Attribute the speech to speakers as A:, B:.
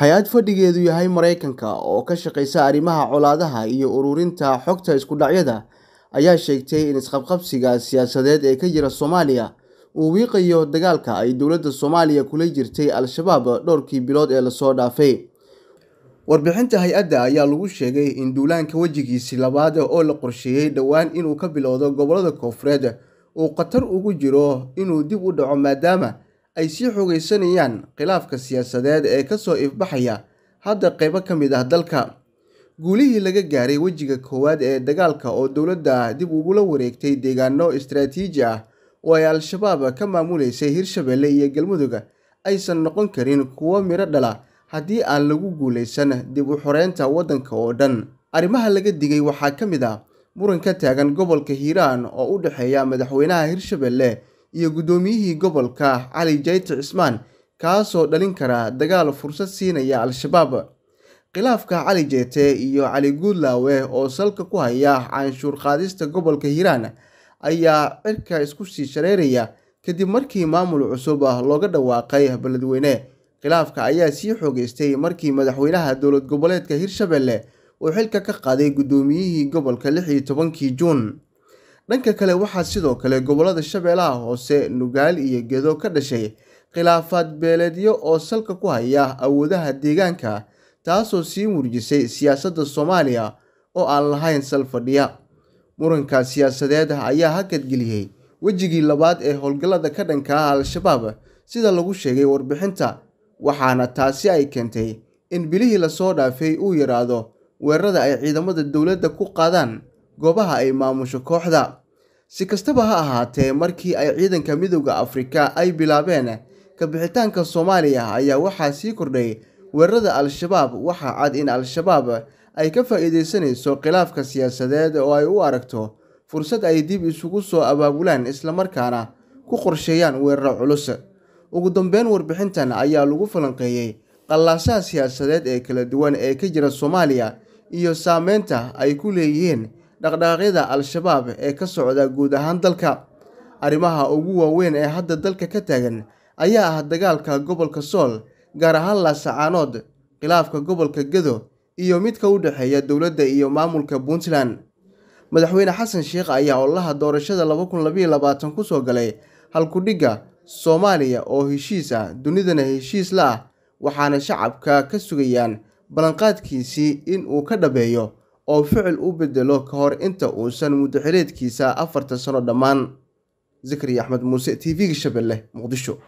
A: hay-ad fadhigeedu yahay maraykanka oo ka shaqeysa arrimaha colaadaha iyo ururinta xogta isku dhacyada ayaa sheegtay in isqabqabsiga siyaasadeed ee ka jira Soomaaliya uu wiiqayo dagaalka ay dowladda Soomaaliya kula jirtay Al-Shabaab dhowrkii bilood ee lasoo dhaafay warbixinta hay-adda ayaa lagu sheegay in duulaanka wejigiisii labaad oo la qorsheeyey dhowaan inuu ka bilowdo gobollada koonfureed uu khatar ugu jiro inuu dib u dhaco maadaama ay sii xoogaysanayaan khilaafka siyaasadeed ee ka soo ifbaxaya hadda qaybo ka mid ah dalka guulihii laga gaaray wejiga koowaad ee dagaalka oo dowladda dib ugula wareegtay deegaano istaraatiiji ah oo ay al-shabaab ka maamulaysay hirshabelle iyo galmudug aysan noqon karin kuwo midho dhala haddii aan lagu guulaysan dib u xoreynta waddanka oo dhan arrimaha laga digay waxaa ka mid ah muran ka taagan gobolka hiiraan oo u dhexeeya madaxweynaha hirshabeelle iyo guddoomiyihii gobolka cali jayte cismaan kaasoo dhalin kara dagaal fursad siinaya al-shabaab khilaafka cali jeete iyo cali guudlaawe oo salka ku haya canshuur qaadista gobolka hiiraan ayaa cirka isku sii shareeraya kadib markii maamul cusub looga dhawaaqay beledweyne khilaafka ayaa sii xoogaystay markii madaxweynaha dowlad goboleedka hirshabelle uu xilka ka qaaday guddoomiyihii gobolka lix iyo tobankii juun dhanka kale waxaa sidoo kale gobollada shabeelaha hoose nugaal iyo gedo ka dhashay khilaafaad beeleedyo oo salka ku haya awoodaha deegaanka taasoo sii murjisay siyaasadda soomaaliya oo aan lahayn sal fadhiya muranka siyaasadeed ayaa hakadgeliyey wejigii labaad ee howlgallada ka dhanka ah al-shabaab sida lagu sheegay warbixinta waxaana taasi ay keentay in bilihii lasoo dhaafay uu yaraado weerarada ay ciidamada dowladda ku qaadaan goobaha ay maamusho kooxda si kastaba ha ahaatee markii ay ciidanka midowda afrika ay bilaabeen kabixitaanka soomaaliya ayaa waxaa sii kordhay weerarada al-shabaab waxaa cad in al-shabaab ay ka faa'iidaysanayso khilaafka siyaasadeed oo ay u aragto fursad ay dib isugu soo abaabulaan islamarkaana ku qorsheeyaan weeraro culus ugu dambeyn warbixintan ayaa lagu falanqeeyey qallaasaha siyaasadeed ee kala duwan ee ka jira soomaaliya iyo saameynta ay ku leeyihiin dhaqdhaqaaqyada al-shabaab ee ka socda guud ahaan dalka arrimaha ugu waaweyn ee hadda dalka ka taagan ayaa ah dagaalka gobolka sool gaar ahaan laasacaanood khilaafka gobolka gedo iyo midka u dhexeeya dowladda iyo maamulka puntland madaxweyne xasan sheekh ayaa ololaha doorashada laba kun labaiyo labaatan ku soo galay halkudhigga soomaaliya oo heshiis ah dunidana heshiis la ah waxaana shacabka ka sugayaan ballanqaadkiisii in uu ka dhabeeyo oo ficil u bedelo ka hor inta uusan muddaxileedkiisa afarta sano dhammaan. Zikri Axmed Muuse TV-ga Shabeelle, Muqdisho.